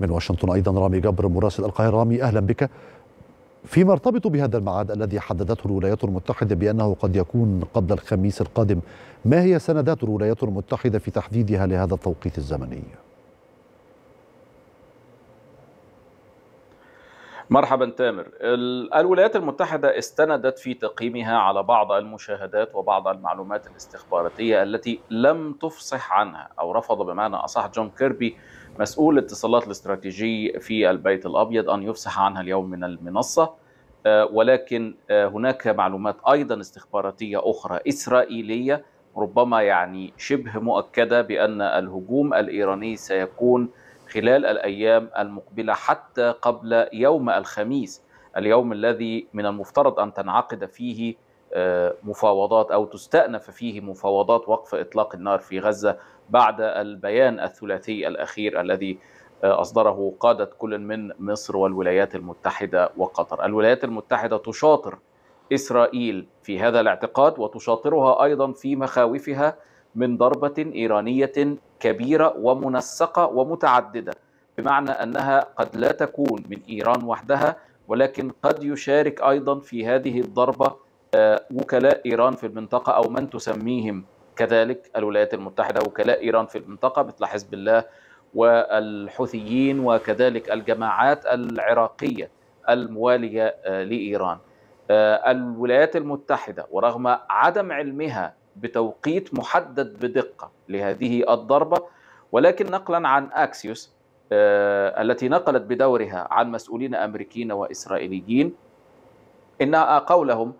من واشنطن أيضا رامي جبر مراسل القاهرة رامي أهلا بك فيما ارتبط بهذا الميعاد الذي حددته الولايات المتحدة بأنه قد يكون قبل الخميس القادم ما هي سندات الولايات المتحدة في تحديدها لهذا التوقيت الزمني؟ مرحبا تامر الولايات المتحدة استندت في تقييمها على بعض المشاهدات وبعض المعلومات الاستخباراتية التي لم تفصح عنها أو رفض بمعنى أصح جون كيربي مسؤول الاتصالات الاستراتيجي في البيت الابيض ان يفسح عنها اليوم من المنصه آه، ولكن آه، هناك معلومات ايضا استخباراتيه اخرى اسرائيليه ربما يعني شبه مؤكده بان الهجوم الايراني سيكون خلال الايام المقبله حتى قبل يوم الخميس اليوم الذي من المفترض ان تنعقد فيه آه، مفاوضات او تستأنف فيه مفاوضات وقف اطلاق النار في غزه بعد البيان الثلاثي الاخير الذي آه، اصدره قاده كل من مصر والولايات المتحده وقطر. الولايات المتحده تشاطر اسرائيل في هذا الاعتقاد وتشاطرها ايضا في مخاوفها من ضربه ايرانيه كبيره ومنسقه ومتعدده بمعنى انها قد لا تكون من ايران وحدها ولكن قد يشارك ايضا في هذه الضربه وكلاء إيران في المنطقة أو من تسميهم كذلك الولايات المتحدة وكلاء إيران في المنطقة مثل حزب الله والحوثيين وكذلك الجماعات العراقية الموالية آه، لإيران آه، الولايات المتحدة ورغم عدم علمها بتوقيت محدد بدقة لهذه الضربة ولكن نقلا عن أكسيوس آه، التي نقلت بدورها عن مسؤولين أمريكيين وإسرائيليين إن قولهم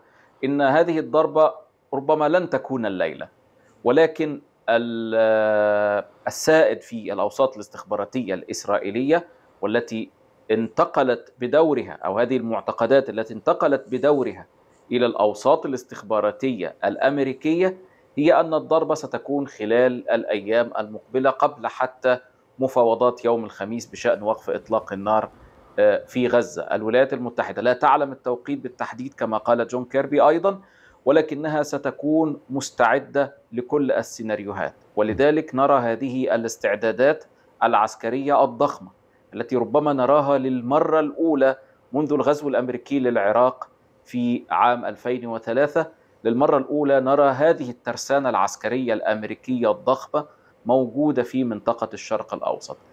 إن هذه الضربة ربما لن تكون الليلة ولكن السائد في الأوساط الاستخباراتية الإسرائيلية والتي انتقلت بدورها أو هذه المعتقدات التي انتقلت بدورها إلى الأوساط الاستخباراتية الأمريكية هي أن الضربة ستكون خلال الأيام المقبلة قبل حتى مفاوضات يوم الخميس بشأن وقف إطلاق النار آه، في غزة الولايات المتحدة لا تعلم التوقيت بالتحديد كما قال جون كيربي أيضا ولكنها ستكون مستعدة لكل السيناريوهات ولذلك نرى هذه الاستعدادات العسكرية الضخمة التي ربما نراها للمرة الأولى منذ الغزو الأمريكي للعراق في عام 2003 للمرة الأولى نرى هذه الترسانة العسكرية الأمريكية الضخمة موجودة في منطقة الشرق الأوسط